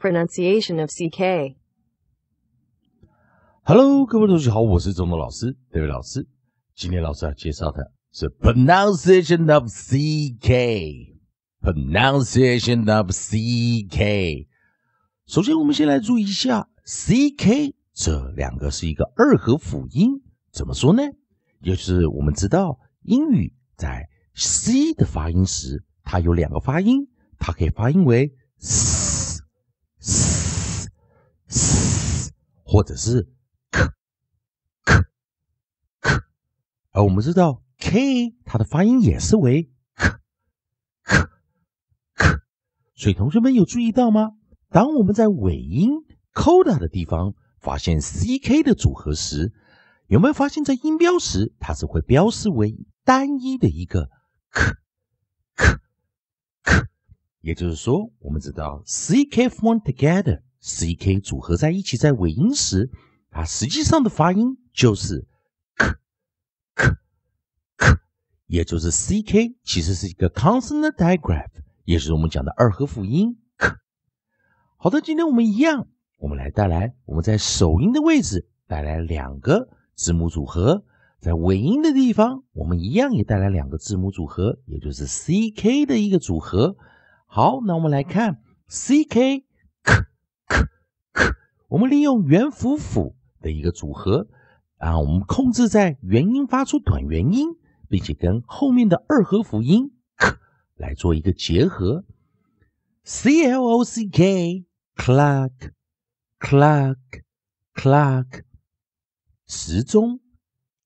pronunciation of c k。hello，各位同学好，我是钟东老师，这位老师，今天老师要介绍的是 pronunciation of c k，pronunciation of c k。首先，我们先来注意一下 c k 这两个是一个二合辅音，怎么说呢？也就是我们知道英语在 c 的发音时，它有两个发音，它可以发音为。或者是 kkk，而我们知道 k 它的发音也是为 kkk，所以同学们有注意到吗？当我们在尾音 coda 的地方发现 ck 的组合时，有没有发现，在音标时它是会标示为单一的一个 kkk？也就是说，我们知道 ck form together。C K 组合在一起在尾音时，它实际上的发音就是 k k k，也就是 C K 其实是一个 consonant digraph，也就是我们讲的二合辅音 k。好的，今天我们一样，我们来带来我们在首音的位置带来两个字母组合，在尾音的地方我们一样也带来两个字母组合，也就是 C K 的一个组合。好，那我们来看 C K。我们利用元辅辅的一个组合，啊，我们控制在元音发出短元音，并且跟后面的二合辅音 k 来做一个结合。C L O C K，clock，clock，clock，时钟。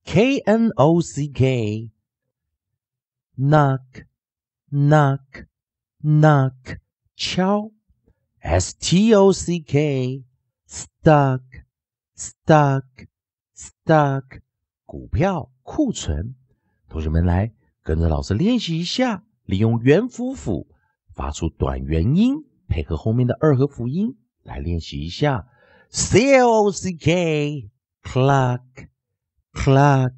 K N O C K，knock，knock，knock，敲。S T O C K Stock, stock, stock，股票、库存。同学们来跟着老师练习一下，利用元辅辅发出短元音，配合后面的二合辅音来练习一下。Clock, clock,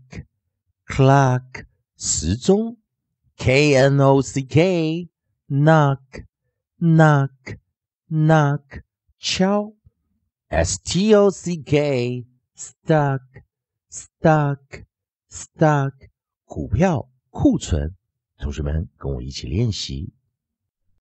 clock，时钟。Knock, knock, knock, knock，敲。S T O C K，stock，stock，stock，股票、库存，同学们跟我一起练习。